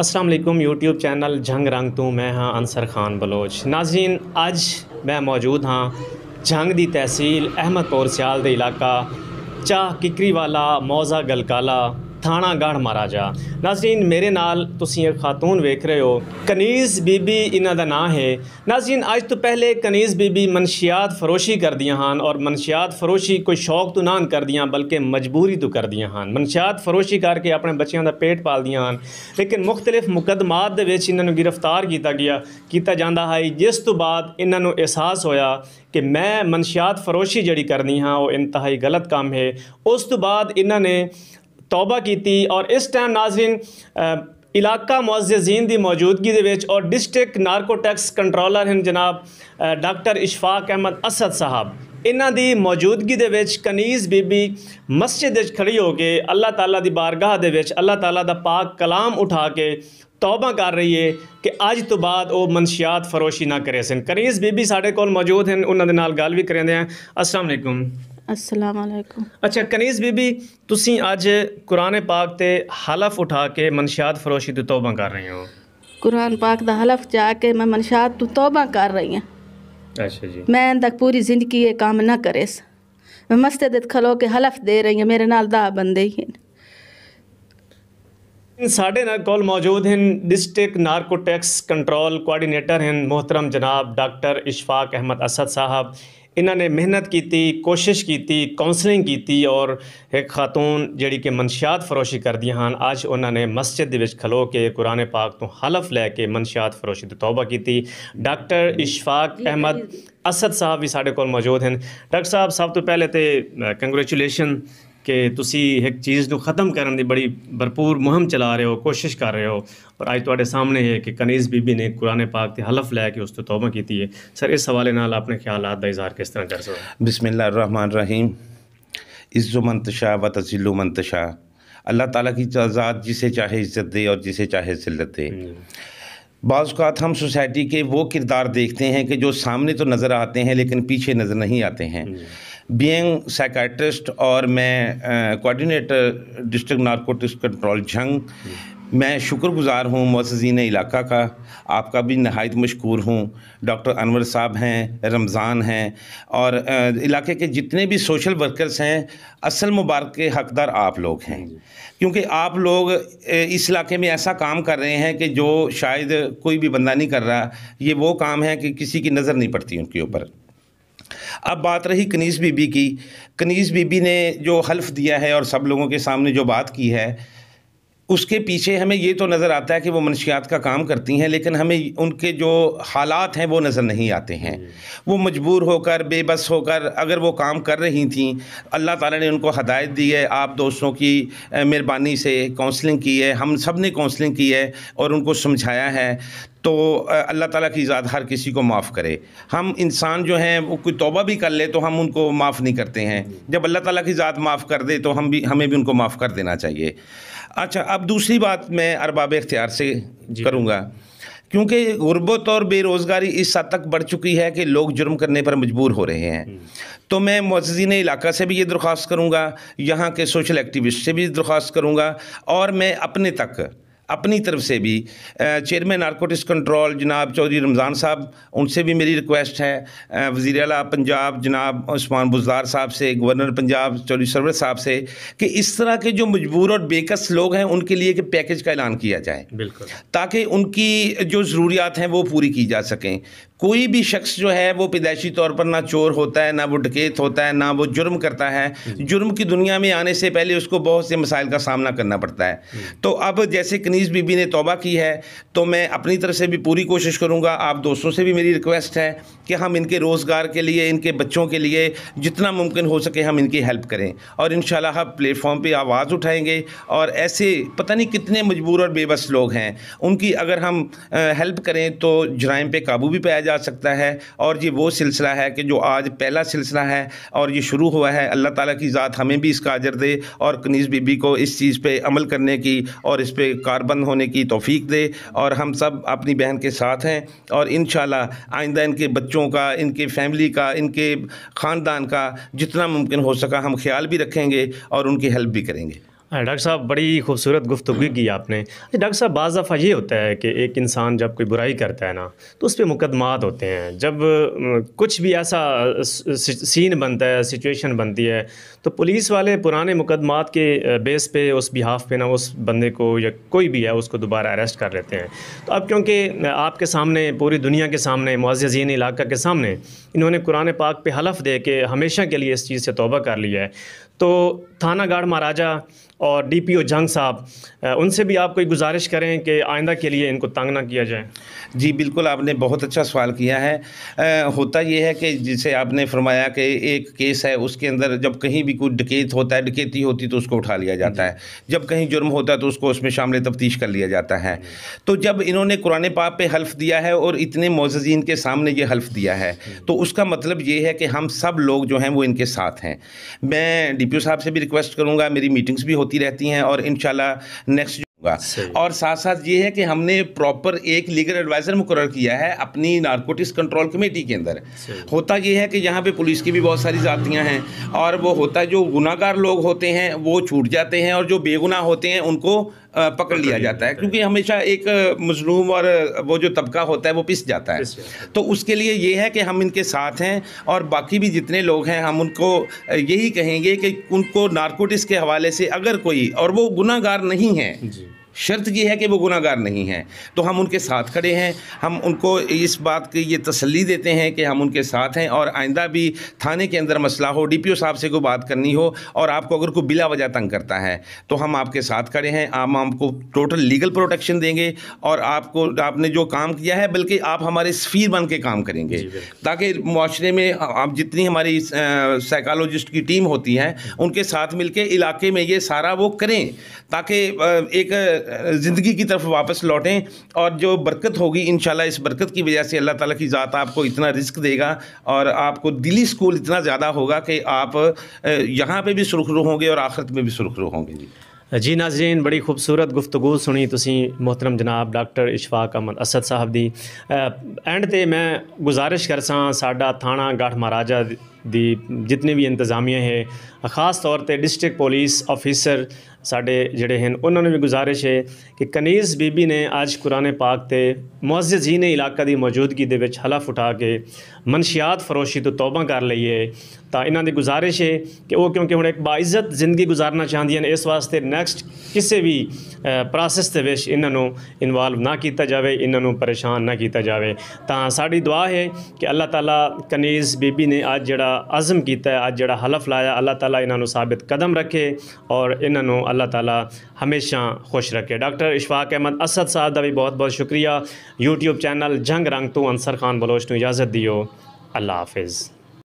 ਅਸਲਾਮ ਅਲੈਕੁਮ YouTube channel ਜੰਗ ਰੰਗ ਤੋਂ ਮੈਂ ਹਾਂ ਅਨਸਰ ਖਾਨ ਬਲੋਚ ਨਾਜ਼ਰੀਨ ਅੱਜ ਮੈਂ ਮੌਜੂਦ ਹਾਂ ਜੰਗ ਦੀ ਤਹਿਸੀਲ ਅਹਿਮਦਪੁਰ ਸਿਆਲ ਦੇ ਇਲਾਕਾ ਚਾਹ ਕਿਕਰੀ ਵਾਲਾ ਮੌਜ਼ਾ ਗਲਕਾਲਾ थाना गढ़ महाराजा नाजरीन मेरे नाल तुम एक खातून वेख रहे हो कनीस बीबी इन्हों का ना है नाजरीन अज तो पहले कनीस बीबी मनशियात फरोशी कर दी हैं और मनशियात फरोशी कोई शौक तो ना कर दियाँ बल्कि मजबूरी तो कर दी हैं मनशियात फरोशी करके अपने बच्चों का पेट पाल दी हैं लेकिन मुख्तलिफ मुकदमात इन्हों गिरफ़्तार किया गया किया जाता है जिस तू बाद एहसास होया कि मैं मनशियात फरोशी जी करनी हाँ वह इंतहाई गलत काम है उस तू बाद इन्होंने तौबा की और इस टाइम नाजरीन इलाका मुआजीन की मौजूदगी और डिस्ट्रिक्ट नारकोटैक्स कंट्रोलर हैं जनाब डॉक्टर इशफाक अहमद असद साहब इन्हों की मौजूदगी के कनीज़ बीबी मस्जिद खड़ी हो के अल्लाह तला की बारगाह के अल्लाह तला का पाक कलाम उठा के तौबा कर रही है कि अज तो बाद मनशियात फरोशी ना करे सन कनीज़ बीबी साढ़े कोजूद हैं उन्होंने गल भी करेंदे असलम ਅਸਲਾਮ ਅਲੈਕੁਮ ਅੱਛਾ ਕਨੀਜ਼ ਬੀਬੀ ਤੁਸੀਂ ਅੱਜ ਕੁਰਾਨ ਪਾਕ ਤੇ ਹਲਫ ਉਠਾ ਕੇ ਮਨਸ਼ਾਤ ਫਰੋਸ਼ੀ ਦੀ ਤੌਬਾ ਕਰ ਰਹੇ ਹੋ ਕੁਰਾਨ ਪਾਕ ਦਾ ਹਲਫ ਜਾ ਕੇ ਮੈਂ ਮਨਸ਼ਾਤ ਤੋਂ ਤੌਬਾ अच्छा जी मैं तक पूरी जिंदगी ये काम ना करे मैं मस्जिद खलो के हलफ दे रही हूँ मेरे नाल बंदे ही साढ़े नाल मौजूद हैं डिस्ट्रिक्ट नार्कोटेक्स कंट्रोल कोऑर्डिनेटर हैं मोहतरम जनाब डॉक्टर इशफाक अहमद असद साहब इन्होंने मेहनत की कोशिश की कौंसलिंग की और एक खातून जी कि मनशियात फरोशी कर दी हैं अज उन्होंने मस्जिद खलो के कुरान पाक तो हलफ लैके मनशियात फरोशी तौबा की डॉक्टर इशफाक अहमद असद साहब भी साढ़े को मौजूद हैं डॉक्टर साहब सब तो पहले तो कंग्रेचुलेशन कि तुम एक चीज़ को ख़त्म कर बड़ी भरपूर मुहिम चला रहे हो कोशिश कर रहे हो और अज थोड़े सामने है कि कनीस बीबी ने कुरने पाक के हलफ लैके उस तो तौबा की है सर इस हवाले न अपने ख्याल का इजहार किस तरह कर सो बिस्मिल्लामान रहीम इज़्ज़ो मंतशा व तजिलु मंतशा अल्लाह ताला की आज़ाद जिसे चाहे इज्जत दे और जिसे चाहे जिल्लत दे हम्म। बात हम सोसाइटी के वो किरदार देखते हैं कि जो सामने तो नज़र आते हैं लेकिन पीछे नज़र नहीं आते हैं हम्म। बीइंग साइकाट्रिस्ट और मैं coordinator district narcotics control Jhang मैं शुक्रगुजार हूँ मोजीन इलाका का आपका भी नहायत मशकूर हूँ डॉक्टर अनवर साहब हैं रमज़ान हैं और इलाके के जितने भी सोशल वर्कर्स हैं असल मुबारक के हकदार आप लोग हैं क्योंकि आप लोग इस इलाके में ऐसा काम कर रहे हैं कि जो शायद कोई भी बंदा नहीं कर रहा ये वो काम है कि किसी की नज़र नहीं पड़ती उनके ऊपर अब बात रही कनीस बीबी की कनीस बीबी ने जो हल्फ दिया है और सब लोगों के सामने जो बात की है उसके पीछे हमें ये तो नज़र आता है कि वो मनशियात का काम करती हैं लेकिन हमें उनके जो हालात हैं वो नज़र नहीं आते हैं वो मजबूर होकर बेबस होकर अगर वो काम कर रही थी अल्लाह ताला ने उनको हदायत दी है आप दोस्तों की मेहरबानी से काउंसलिंग की है हम सब ने काउंसलिंग की है और उनको समझाया है तो अल्लाह ताला की ज़ात हर किसी को माफ़ करे हम इंसान जो हैं वो कोई तौबा भी कर ले तो हम उनको माफ़ नहीं करते हैं जब अल्लाह ताला की ज़ात माफ़ कर दे तो हम भी हमें भी उनको माफ़ कर देना चाहिए अच्छा अब दूसरी बात मैं अरबाब इख्तियार से करूँगा क्योंकि गुरबत और बेरोज़गारी इस हद तक बढ़ चुकी है कि लोग जुर्म करने पर मजबूर हो रहे हैं तो मैं मज़ीन इलाका से भी ये दरख्वास्त करूँगा यहाँ के सोशल एक्टिविस्ट से भी दरख्वास्त करूँगा और मैं अपने तक अपनी तरफ से भी चेयरमैन नारकोटिक्स कंट्रोल जनाब चौधरी रमज़ान साहब उनसे भी मेरी रिक्वेस्ट है वज़ी अला पंजाब जनाब उस्मान बुजार साहब से गवर्नर पंजाब चौधरी सरवर साहब से कि इस तरह के जो मजबूर और बेकस लोग हैं उनके लिए कि पैकेज का ऐलान किया जाए बिल्कुल ताकि उनकी जो ज़रूरियात हैं वो पूरी की जा सकें कोई भी शख्स जो है वो पैदाइशी तौर पर ना चोर होता है ना वो डकेत होता है ना वो जुर्म करता है जुर्म की दुनिया में आने से पहले उसको बहुत से मसाइल का सामना करना पड़ता है तो अब जैसे कनी अनीस बीबी ने तोबा की है तो मैं अपनी तरफ से भी पूरी कोशिश करूँगा आप दोस्तों से भी मेरी रिक्वेस्ट है कि हम इनके रोज़गार के लिए इनके बच्चों के लिए जितना मुमकिन हो सके हम इनकी हेल्प करें और इन हम प्लेटफॉर्म पर आवाज़ उठाएँगे और ऐसे पता नहीं कितने मजबूर और बेबस लोग हैं उनकी अगर हम हेल्प करें तो जराइम पर काबू भी पाया जा सकता है और ये वो सिलसिला है कि जो आज पहला सिलसिला है और ये शुरू हुआ है अल्लाह ताली की ज़ात हमें भी इसका अजर दे और कनीज़ बीबी को इस चीज़ पर अमल करने की और इस पर कार पाबंद होने की तोफ़ी दे और हम सब अपनी बहन के साथ हैं और इन आइंदा इनके बच्चों का इनके फैमिली का इनके ख़ानदान का जितना मुमकिन हो सका हम ख्याल भी रखेंगे और उनकी हेल्प भी करेंगे हाँ, डॉक्टर साहब बड़ी खूबसूरत गुफ्तगु की आपने अच्छा, डॉक्टर साहब बाज़ दफ़ा ये होता है कि एक इंसान जब कोई बुराई करता है ना तो उस पर मुकदमात होते हैं जब कुछ भी ऐसा सीन बनता है सिचुएशन बनती है तो पुलिस वाले पुराने मुकदमात के बेस पे उस बिहाफ पे ना उस बंदे को या कोई भी है उसको दोबारा अरेस्ट कर लेते हैं तो अब क्योंकि आपके सामने पूरी दुनिया के सामने मुआजीन इलाका के सामने इन्होंने कुरान पाक पर हलफ दे के हमेशा के लिए इस चीज़ से तोबा कर लिया है तो थाना गार्ड महाराजा और डीपीओ जंग साहब उनसे भी आप कोई गुजारिश करें कि आइंदा के लिए इनको तंग ना किया जाए जी बिल्कुल आपने बहुत अच्छा सवाल किया है आ, होता यह है कि जिसे आपने फरमाया कि एक केस है उसके अंदर जब कहीं भी कोई डकेत होता है डकेती होती तो उसको उठा लिया जाता है जब कहीं जुर्म होता है तो उसको उसमें शामिल तफ्तीश कर लिया जाता है तो जब इन्होंने कुरान पाप पर हल्फ दिया है और इतने मोजीन के सामने ये हल्फ दिया है तो उसका मतलब ये है कि हम सब लोग जो हैं वो इनके साथ हैं मैं डीपीओ साहब से भी रिक्वेस्ट करूंगा मेरी मीटिंग्स भी होती रहती हैं और इन नेक्स्ट और साथ साथ ये है कि हमने प्रॉपर एक लीगल एडवाइज़र मुकर किया है अपनी नारकोटिक्स कंट्रोल कमेटी के अंदर होता ये है कि यहाँ पे पुलिस की भी बहुत सारी जातियाँ हैं और वो होता है जो गुनागार लोग होते हैं वो छूट जाते हैं और जो बेगुनाह होते हैं उनको पकड़ लिया जाता है क्योंकि हमेशा एक मजलूम और वो जो तबका होता है वो पिस जाता है तो उसके लिए ये है कि हम इनके साथ हैं और बाकी भी जितने लोग हैं हम उनको यही कहेंगे कि उनको नारकोटिस के हवाले से अगर कोई और वो गुनाहगार नहीं है शर्त यह है कि वो गुनागार नहीं है तो हम उनके साथ खड़े हैं हम उनको इस बात की ये तसली देते हैं कि हम उनके साथ हैं और आइंदा भी थाने के अंदर मसला हो डी साहब से कोई बात करनी हो और आपको अगर कोई बिला वजह तंग करता है तो हम आपके साथ खड़े हैं हम आपको टोटल लीगल प्रोटेक्शन देंगे और आपको आपने जो काम किया है बल्कि आप हमारे सफ़ीर बन के काम करेंगे ताकि माशरे में आप जितनी हमारी साइकालोजिस्ट की टीम होती है उनके साथ मिलकर इलाके में ये सारा वो करें ताकि एक ज़िंदगी की तरफ वापस लौटें और जो बरकत होगी इन इस बरकत की वजह से अल्लाह ताला की ज़ात आपको इतना रिस्क देगा और आपको दिली स्कूल इतना ज़्यादा होगा कि आप यहाँ पर भी सुरखरू होंगे और आखिरत में भी सुरखरू होंगे जी जी नाजरीन बड़ी खूबसूरत गुफ्तगु सुनी तुम मोहतरम जनाब डॉक्टर इशफाक अहमद असद साहब की एंड मैं गुजारिश कर सा साडा थाना महाराजा दी जितने भी इंतज़ामिया है ख़ास तौर पर डिस्ट्रिक्ट पुलिस ऑफिसर साढ़े जड़े हैं उन्होंने भी गुजारिश है कि कनीज़ बीबी ने अज कुरान पाक से मुआज़ जी ने इलाका की मौजूदगी हलफ उठा के मनशियात फरोशी तो तौबा कर ली है तो इन्हों की गुजारिश है कि वह क्योंकि हम एक बाइज्जत जिंदगी गुजारना चाहदियाँ इस वास्ते नैक्सट किसी भी प्रोसैस के विच इन्हों इन्वॉल्व ना किया जाए इन्हों परेशान ना किया जाए तो साड़ी दुआ है कि अल्लाह तला कनीज़ बीबी ने अज जरा अजम किया अब जो हलफ लाया अल्लाह तला इन्हों साबित कदम रखे और इन्हों अल्लाह तला हमेशा खुश रखे डॉक्टर इशफाक अहमद असद साहब का भी बहुत बहुत शुक्रिया यूट्यूब चैनल जंग रंग तू अंसर खान बलोच को इजाज़त दियो अल्लाह हाफिज़